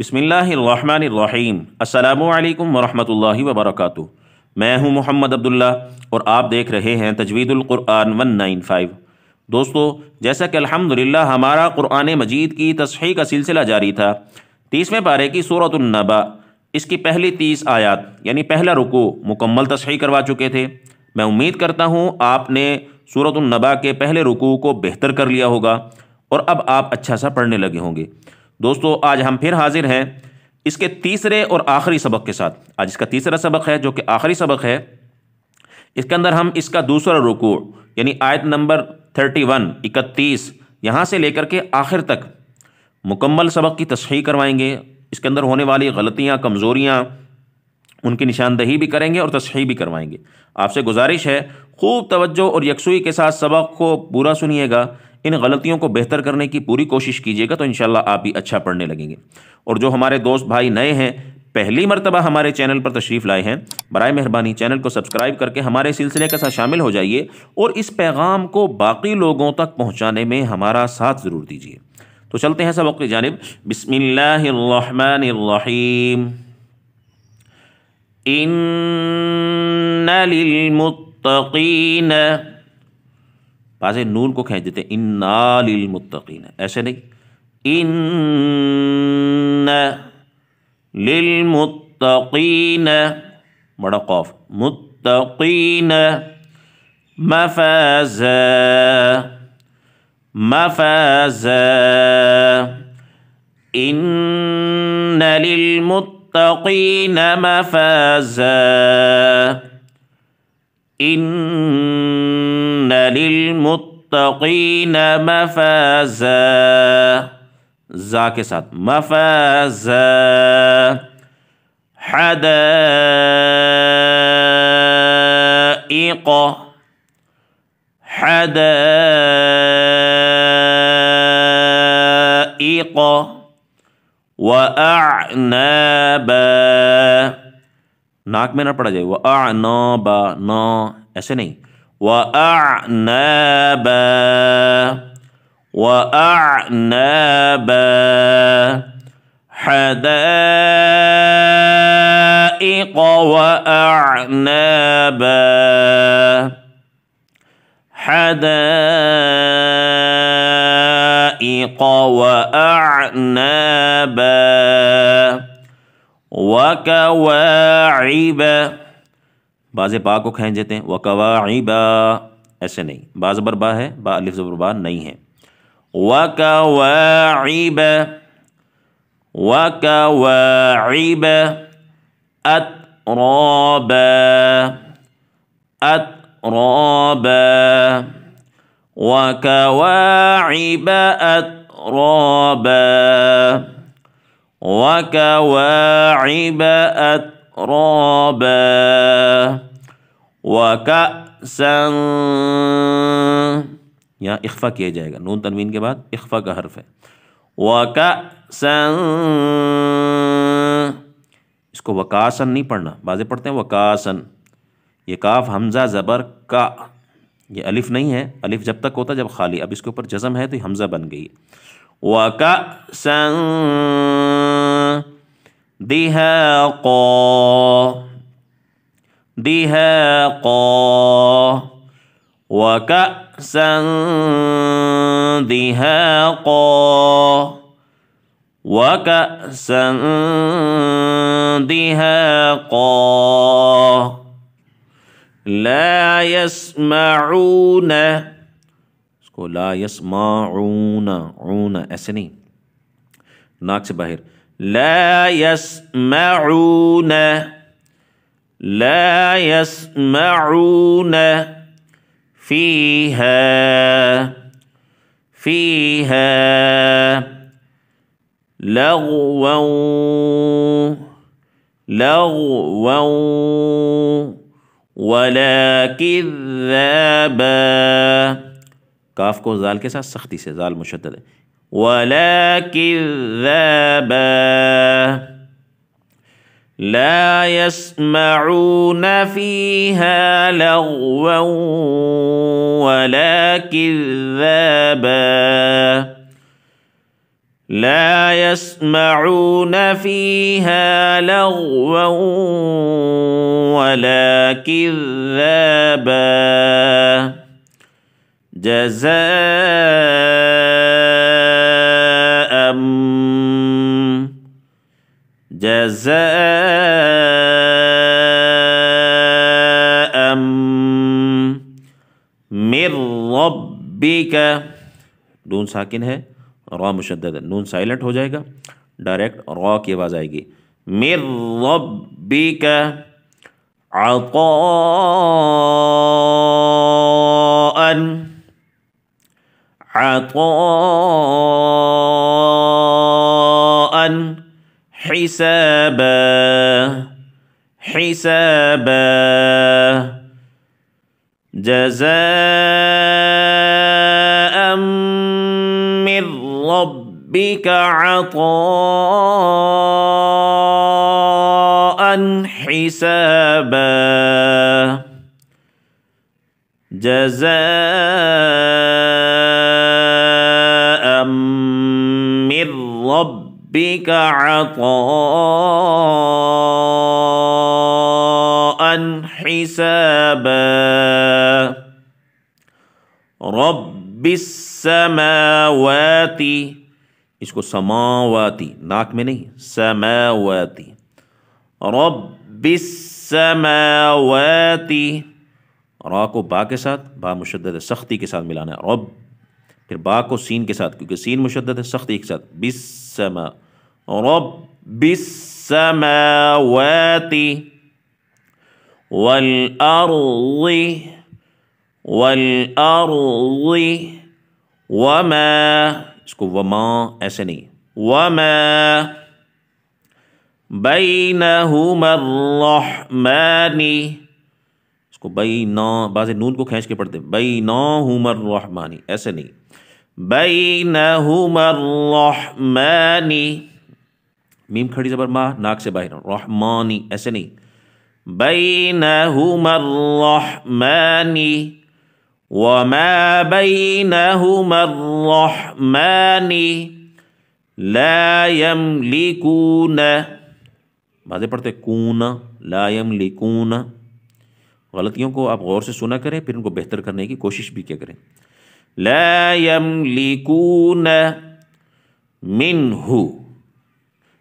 बिसमीम् अल्लाम वरहमल वबरक मैं हूं मोहम्मद अब्दुल्ला और आप देख रहे हैं नाइन फ़ाइव दोस्तों जैसा कि अल्हम्दुलिल्लाह हमारा कुरान मजीद की तस्ही का सिलसिला जारी था तीसवें पारे की सूरतनबा इसकी पहली तीस आयात यानी पहला रुको मुकम्मल तस्ही करवा चुके थे मैं उम्मीद करता हूँ आपने सूरतनबा के पहले रुकू को बेहतर कर लिया होगा और अब आप अच्छा सा पढ़ने लगे होंगे दोस्तों आज हम फिर हाजिर हैं इसके तीसरे और आखिरी सबक के साथ आज इसका तीसरा सबक है जो कि आखिरी सबक है इसके अंदर हम इसका दूसरा रुकू यानी आयत नंबर थर्टी वन इकतीस यहाँ से लेकर के आखिर तक मुकम्मल सबक की तस्ही करवाएंगे इसके अंदर होने वाली गलतियाँ कमज़ोरियाँ उनकी निशानदही भी करेंगे और तस्ही भी करवाएंगे आपसे गुजारिश है खूब तवज्जो और यकसुई के साथ सबक को पूरा सुनिएगा इन गलतियों को बेहतर करने की पूरी कोशिश कीजिएगा तो इन आप भी अच्छा पढ़ने लगेंगे और जो हमारे दोस्त भाई नए हैं पहली मरतबा हमारे चैनल पर तशरीफ़ लाए हैं बर मेहरबानी चैनल को सब्सक्राइब करके हमारे सिलसिले के साथ शामिल हो जाइए और इस पैगाम को बाकी लोगों तक पहुँचाने में हमारा साथ ज़रूर दीजिए तो चलते हैं सबक की जानब बसमीम इन वाजे नून को खींच देते इन्ना लिलमुत्तकीन ऐसे नहीं इन लिलमुत्तकीन बड़ा खौफ मुत्तकीन मफाजा مفازا إن للمتقين مفازا إن للمتقين مفازا زا کے ساتھ مفازا حدائق حدائق وأعنابا ناک میں نہ پڑا جائے وأعنابا نا ایسے نہیں وأعنابا وأعنابا حدائق وأعنابا حدائق وأعنابا وكواعب بعض با کو کھینچ دیتے ہیں وکوا با ایسے نہیں بعض بربا ہے با الف زبر با نہیں ہے وکوا با وکوا با ات روب ات روب شرابا وكأسا यहाँ इख्फा किया जाएगा नून तनवीन के बाद इख्फा का हर्फ है वकासन इसको वकासन नहीं पढ़ना बाजे पढ़ते हैं वकासन ये काफ हमज़ा ज़बर का ये अलिफ नहीं है अलिफ जब तक होता जब खाली अब इसके ऊपर जज़म है तो हमज़ा बन गई वकासन دهاقا دهاقا وكأسا دهاقا وكأسا دهاقا لا يسمعون لا يسمعون عون أسنين ناكس नहीं لا يسمعون لا يسمعون فيها فيها لغوا لغوا ولا كذابا کو زال کے ساتھ سختی سے زال مشدد ہے ولا كذابا لا يسمعون فيها لغوا ولا كذابا لا يسمعون فيها لغوا ولا كذابا جزاء الأم جزاء من ربك نون ساکن ہے را مشدد نون سائلنٹ ہو جائے گا ڈائریکٹ را کی آواز آئے گی من ربک عطاء عطاء حسابا حسابا جزاء من ربك عطاء حسابا جزاء من ربك بك عطاء حسابا رب السماوات اس کو سماواتی ناک میں نہیں سماواتی رب السماوات را کو با کے ساتھ با مشدد سختی کے ساتھ ملانا ہے رب फिर बा को सीन के साथ क्योंकि सीन मुशद है सख्ती के साथ बिसमा रब इसको वमा ऐसे नहीं वमा बैनहुमर्रहमानी इसको ना बाज़े नून को खींच के पढ़ते बई ना रहमानी ऐसे नहीं بينهما الرحمن ميم खड़ी जबर मां नाक से बाहर रहमानी ऐसे नहीं بينهما الرحمن وما بينهما الرحمن لا يملكون बातें पढ़ते कून लायम लिकून गलतियों को आप गौर से सुना करें फिर उनको बेहतर करने की कोशिश भी किया करें لا يملكون منه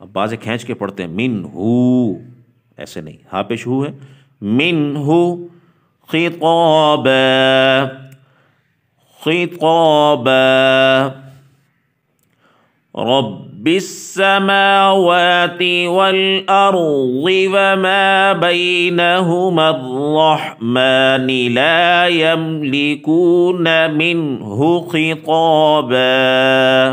اب بازے کھینچ کے پڑھتے ہیں منه ایسے نہیں ہا پہ شو ہے منه خطاب خطاب رب بالسماوات والأرض وما بينهما الرحمن لا يملكون منه خطابا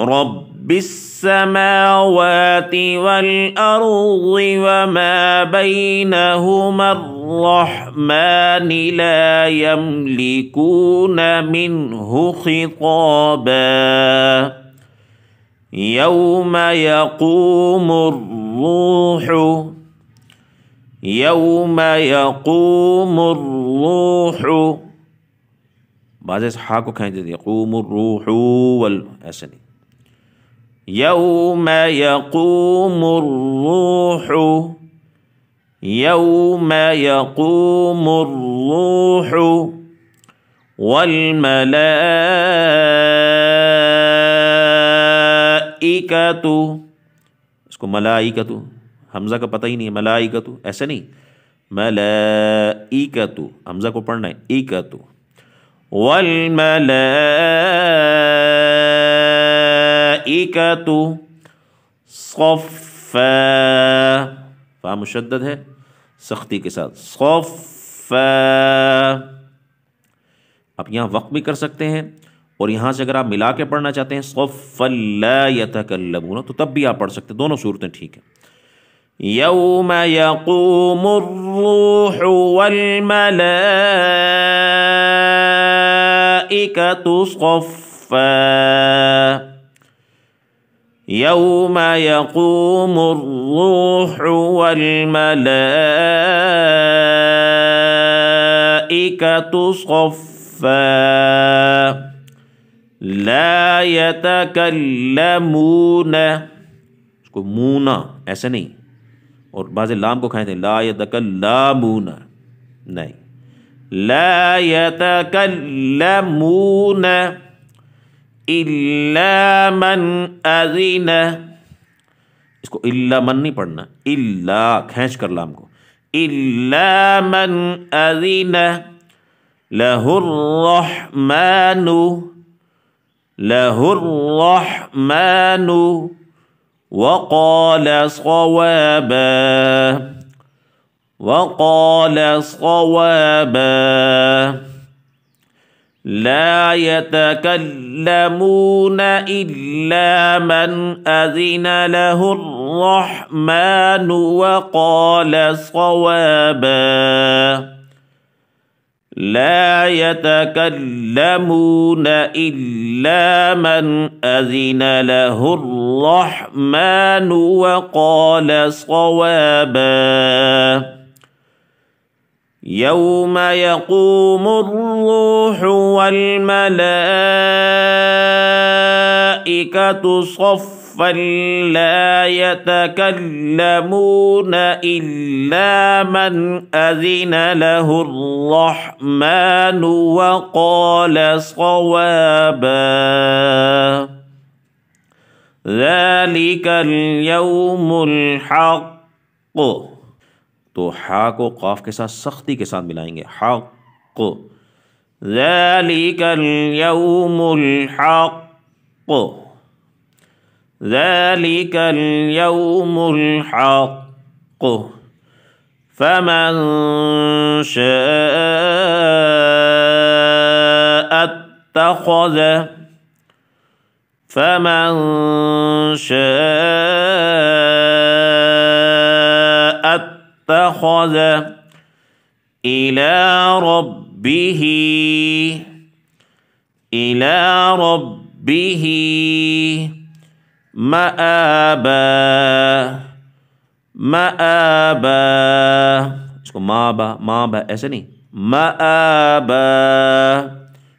رب السماوات والأرض وما بينهما الرحمن لا يملكون منه خطابا يوم يقوم الروح يوم يقوم الروح بعد حاكو كان يقوم الروح وال يوم يقوم الروح يوم يقوم الروح والملائكة मलाइका तो उसको मलाइका तो हमज़ा का पता ही नहीं है मलाइका तो ऐसे नहीं मलाइका तो हमज़ा को पढ़ना है ईका तो वल मलाइका तो सफ़ा है सख्ती के साथ सौफ आप यहाँ वक्त भी कर सकते हैं और यहाँ से अगर आप मिला के पढ़ना चाहते हैं सफ़ल्लाबून तो तब भी आप पढ़ सकते हैं दोनों सूरतें ठीक हैं यौम यकूम वल يوم يقوم الروح والملائكة صفا لا اس کو مونا ऐसे نہیں اور بعض लाम کو کھائیں تھے لا يتكلمون نہیں لا يتكلمون إلا من أذن इसको इल्ला मन नहीं पढ़ना इल्ला खींच कर लाम को इल्ला मन अजीन له الرحمن له الرحمن وقال صوابا وقال صوابا لا يتكلمون إلا من أذن له الرحمن وقال صوابا لا يتكلمون الا من اذن له الرحمن وقال صوابا يوم يقوم الروح والملائكه صفا فلا يتكلمون إلا من أذن له الرحمن وقال صوابا ذلك اليوم الحق تو حاكو قاف کے ساتھ سختی کے ساتھ ملائیں گے حق ذلك اليوم الحق ذلك اليوم الحق فمن شاء اتخذ فمن شاء اتخذ إلى ربه إلى ربه مآبا مآبا اس کو مآبا مآبا बा نہیں مآبا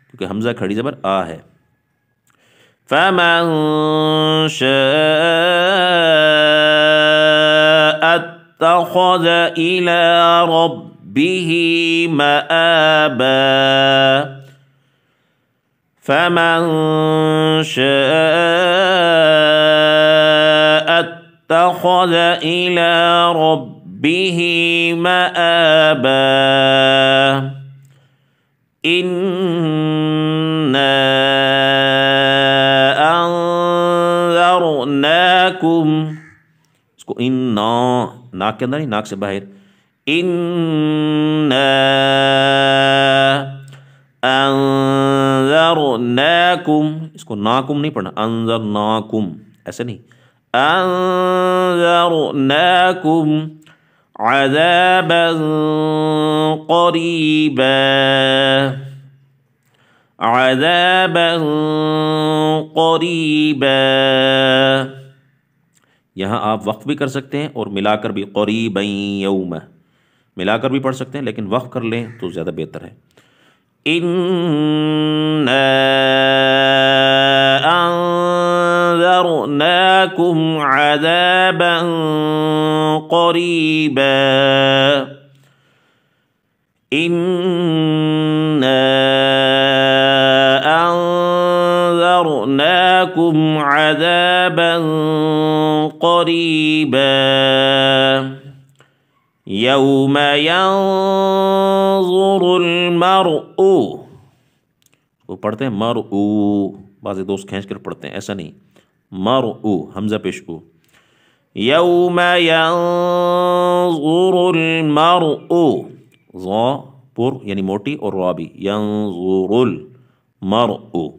کیونکہ حمزہ کھڑی زبر آ ہے فمن شاء اتخذ إلى ربه مآبا فمن شاء اتخذ الى ربه مابا انا انذرناكم إنا ناك नाक ناك سباهر إنا أنذرناكم नाकुम इसको नाकुम नहीं पढ़ना अंजर नाकुम ऐसे नहीं अंजर नैकुम अजैब करीब अजैब करीब यहाँ आप वक्त भी कर सकते हैं और मिलाकर भी करीब यौम मिलाकर भी पढ़ सकते हैं लेकिन वक्त कर लें तो ज़्यादा बेहतर है इन قريبا انا انذرناكم عذابا قريبا يوم ينظر المرء वो पढ़ते हैं मर ऊ बाज़ दोस्त खींच कर पढ़ते हैं ऐसा नहीं मर ऊ يوم ينظر المرء ظ بر يعني موتي اور رابي ينظر المرء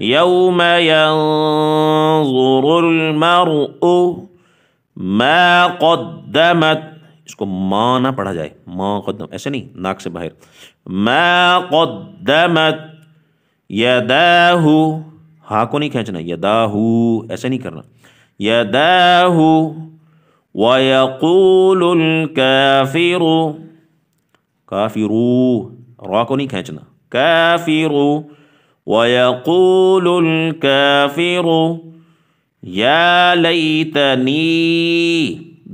يوم ينظر المرء ما قدمت इसको کو ना पढ़ा जाए جائے कदम ऐसे नहीं नाक से बाहर باہر कदमत यदाहू हा को नहीं खींचना यदाहू ऐसे नहीं करना يداه वयकूल काफिरु काफिरु रॉ को नहीं खींचना काफिरु वयकूल काफिरु या लईतनी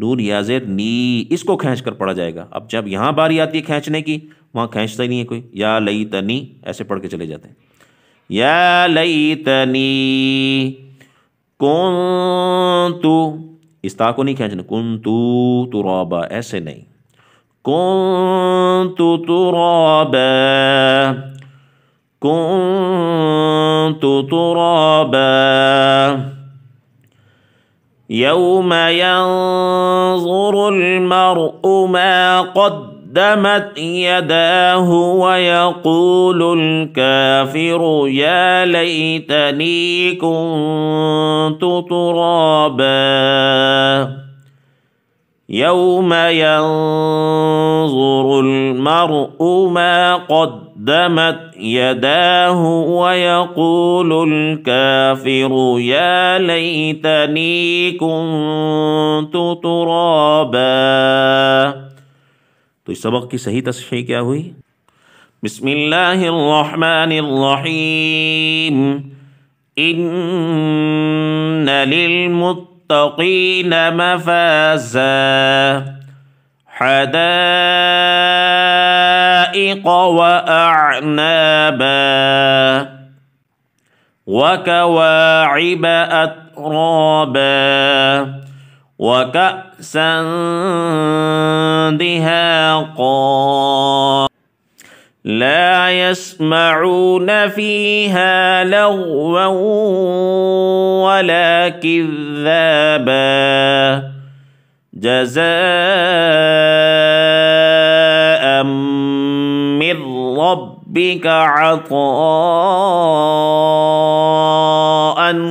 नून याजेर नी इसको खींच कर पढ़ा जाएगा अब जब यहाँ बारी आती है खींचने की वहाँ खींचता ही नहीं है कोई या लईतनी ऐसे पढ़ के चले जाते हैं या लईतनी كنت इस ता को नहीं खींचना कुंतु तुराबा ऐसे नहीं كنت ترابا يوم ينظر المرء ما قدم قدمت يداه ويقول الكافر يا ليتني كنت ترابا يوم ينظر المرء ما قدمت يداه ويقول الكافر يا ليتني كنت ترابا تو اس سبق کی صحیح تصحیح کیا ہوئی بسم اللہ الرحمن الرحیم ان للمتقین مفازا حدائق واعنابا وكواعب اترابا وكأسا دهاقا لا يسمعون فيها لغوا ولا كذابا جزاء من ربك عطاء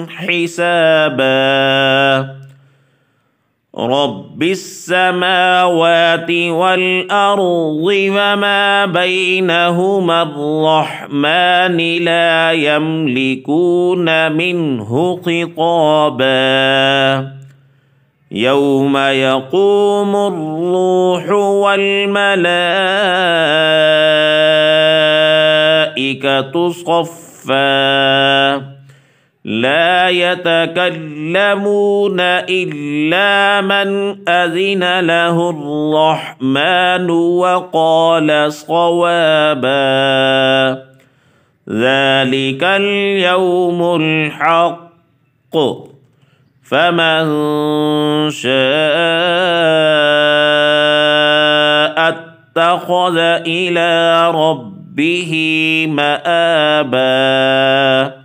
حسابا رب السماوات والارض وما بينهما الرحمن لا يملكون منه خطابا يوم يقوم الروح والملائكه صفا لا يتكلمون إلا من أذن له الرحمن وقال صوابا ذلك اليوم الحق فمن شاء اتخذ إلى ربه مآبا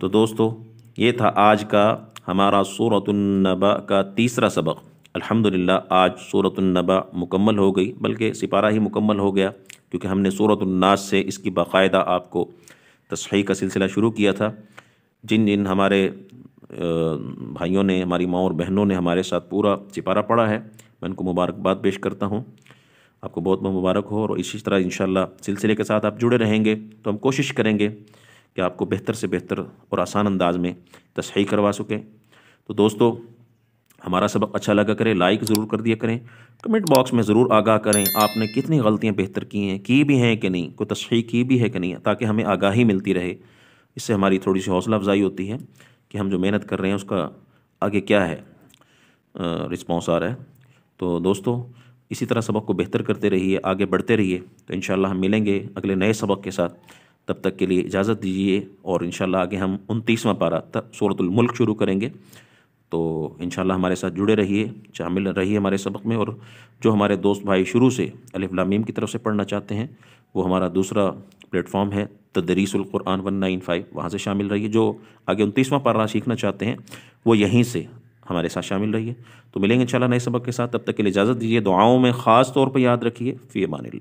तो दोस्तों ये था आज का हमारा सूरतनबा का तीसरा सबक अल्हम्दुलिल्लाह आज सूरतनबा मुकम्मल हो गई बल्कि सिपारा ही मुकम्मल हो गया क्योंकि हमने सूरतनास से इसकी बाकायदा आपको तस्ही का सिलसिला शुरू किया था जिन जिन हमारे भाइयों ने हमारी माँ और बहनों ने हमारे साथ पूरा सिपारा पढ़ा है मैं उनको मुबारकबाद पेश करता हूँ आपको बहुत बहुत मुबारक हो और इसी तरह इन सिलसिले के साथ आप जुड़े रहेंगे तो हम कोशिश करेंगे कि आपको बेहतर से बेहतर और आसान अंदाज में तशही करवा सकें तो दोस्तों हमारा सबक अच्छा लगा करें लाइक ज़रूर कर दिया करें कमेंट बॉक्स में ज़रूर आगाह करें आपने कितनी गलतियां बेहतर की हैं की भी हैं कि नहीं कोई तशही की भी है कि नहीं ताकि हमें आगाही मिलती रहे इससे हमारी थोड़ी सी हौसला अफजाई होती है कि हम जो मेहनत कर रहे हैं उसका आगे क्या है रिस्पॉन्स आ रहा है तो दोस्तों इसी तरह सबक को बेहतर करते रहिए आगे बढ़ते रहिए तो इन हम मिलेंगे अगले नए सबक के साथ तब तक के लिए इजाज़त दीजिए और इन आगे हम उनतीसवां पारा तक सूरतुलमुल्क शुरू करेंगे तो इन हमारे साथ जुड़े रहिए शामिल रहिए हमारे सबक में और जो हमारे दोस्त भाई शुरू से अलिफ की तरफ से पढ़ना चाहते हैं वो हमारा दूसरा प्लेटफॉर्म है तदरीसुल्कुरान वन नाइन फाइव वहाँ से शामिल रहिए जो आगे उनतीसवां पारा सीखना चाहते हैं वो यहीं से हमारे साथ शामिल रहिए तो मिलेंगे शाला नए सबक के साथ तब तक के लिए इजाज़त दीजिए दुआओं में ख़ास तौर पर याद रखिए फ़ी अमान